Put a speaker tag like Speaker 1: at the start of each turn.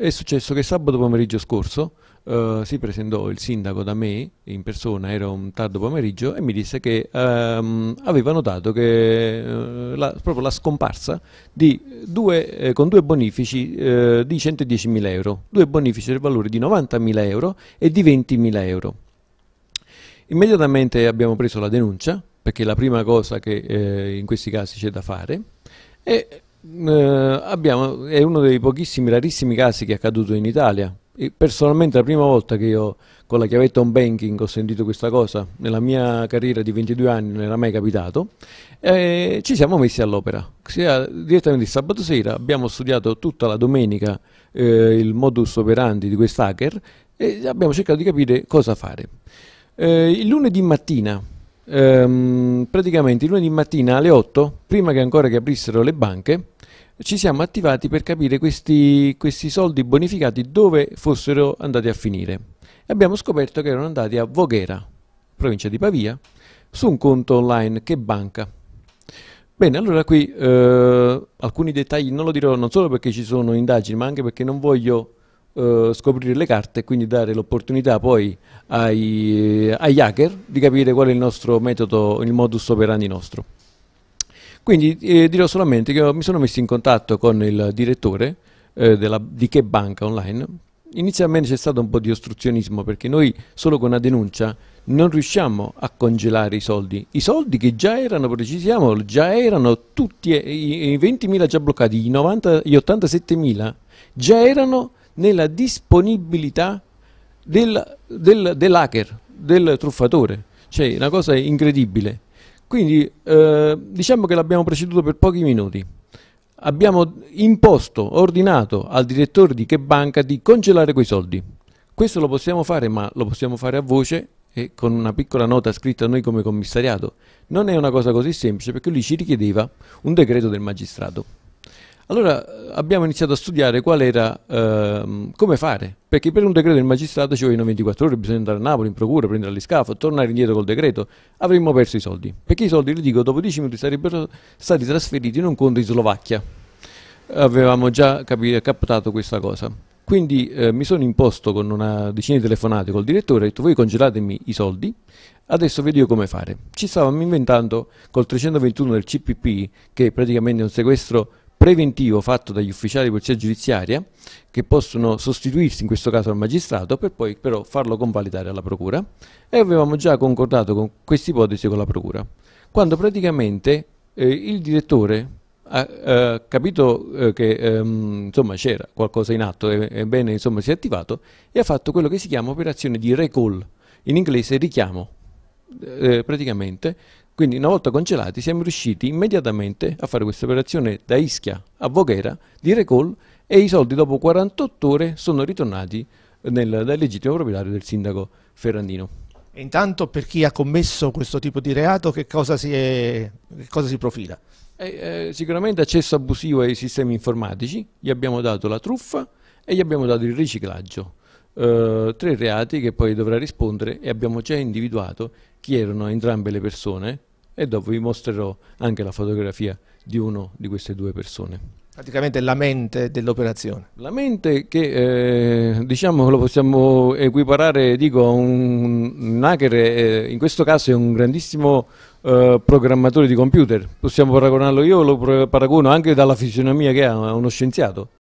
Speaker 1: È successo che sabato pomeriggio scorso uh, si presentò il sindaco da me in persona, era un tardo pomeriggio, e mi disse che um, aveva notato che, uh, la, proprio la scomparsa due, eh, con due bonifici eh, di 110.000 euro, due bonifici del valore di 90.000 euro e di 20.000 euro. Immediatamente abbiamo preso la denuncia, perché è la prima cosa che eh, in questi casi c'è da fare, e eh, abbiamo, è uno dei pochissimi, rarissimi casi che è accaduto in Italia. E personalmente la prima volta che io con la chiavetta on banking ho sentito questa cosa, nella mia carriera di 22 anni non era mai capitato, eh, ci siamo messi all'opera. Direttamente sabato sera abbiamo studiato tutta la domenica eh, il modus operandi di quest'hacker e abbiamo cercato di capire cosa fare. Eh, il lunedì mattina ehm, praticamente lunedì mattina alle 8, prima che ancora che aprissero le banche, ci siamo attivati per capire questi, questi soldi bonificati dove fossero andati a finire. E abbiamo scoperto che erano andati a Voghera, provincia di Pavia, su un conto online che banca. Bene, allora qui eh, alcuni dettagli non lo dirò non solo perché ci sono indagini, ma anche perché non voglio eh, scoprire le carte e quindi dare l'opportunità poi ai, eh, agli hacker di capire qual è il nostro metodo, il modus operandi nostro. Quindi eh, dirò solamente che mi sono messo in contatto con il direttore eh, della, di che banca online. Inizialmente c'è stato un po' di ostruzionismo perché noi solo con una denuncia non riusciamo a congelare i soldi. I soldi che già erano, precisiamo, già erano tutti eh, i 20.000 già bloccati, gli, 90, gli 87.000 già erano nella disponibilità del, del, dell'hacker, del truffatore. Cioè, una cosa incredibile. Quindi, eh, diciamo che l'abbiamo preceduto per pochi minuti. Abbiamo imposto, ordinato al direttore di che banca di congelare quei soldi. Questo lo possiamo fare, ma lo possiamo fare a voce e con una piccola nota scritta a noi come commissariato. Non è una cosa così semplice perché lui ci richiedeva un decreto del magistrato. Allora abbiamo iniziato a studiare qual era, ehm, come fare, perché per un decreto del magistrato ci vogliono 24 ore, bisogna andare a Napoli in procura, prendere gli scafo, tornare indietro col decreto, avremmo perso i soldi, perché i soldi, le dico, dopo 10 minuti sarebbero stati trasferiti in un conto in Slovacchia. Avevamo già captato questa cosa. Quindi eh, mi sono imposto con una decina di telefonate col direttore, ho detto voi congelatemi i soldi, adesso vi io come fare. Ci stavamo inventando col 321 del CPP, che è praticamente un sequestro preventivo fatto dagli ufficiali di polizia giudiziaria che possono sostituirsi in questo caso al magistrato per poi però farlo convalidare alla procura e avevamo già concordato con questa ipotesi con la procura quando praticamente eh, il direttore ha eh, capito eh, che ehm, insomma c'era qualcosa in atto e, e bene insomma si è attivato e ha fatto quello che si chiama operazione di recall in inglese richiamo eh, praticamente quindi una volta congelati siamo riusciti immediatamente a fare questa operazione da Ischia a Voghera di recall e i soldi dopo 48 ore sono ritornati nel, dal legittimo proprietario del sindaco Ferrandino. E intanto per chi ha commesso questo tipo di reato che cosa si, è, che cosa si profila? Eh, eh, sicuramente accesso abusivo ai sistemi informatici, gli abbiamo dato la truffa e gli abbiamo dato il riciclaggio. Uh, tre reati che poi dovrà rispondere e abbiamo già individuato chi erano entrambe le persone e dopo vi mostrerò anche la fotografia di uno di queste due persone. Praticamente la mente dell'operazione. La mente che eh, diciamo lo possiamo equiparare dico, a un, un hacker, eh, in questo caso è un grandissimo eh, programmatore di computer, possiamo paragonarlo io, lo paragono anche dalla fisionomia che ha, uno scienziato.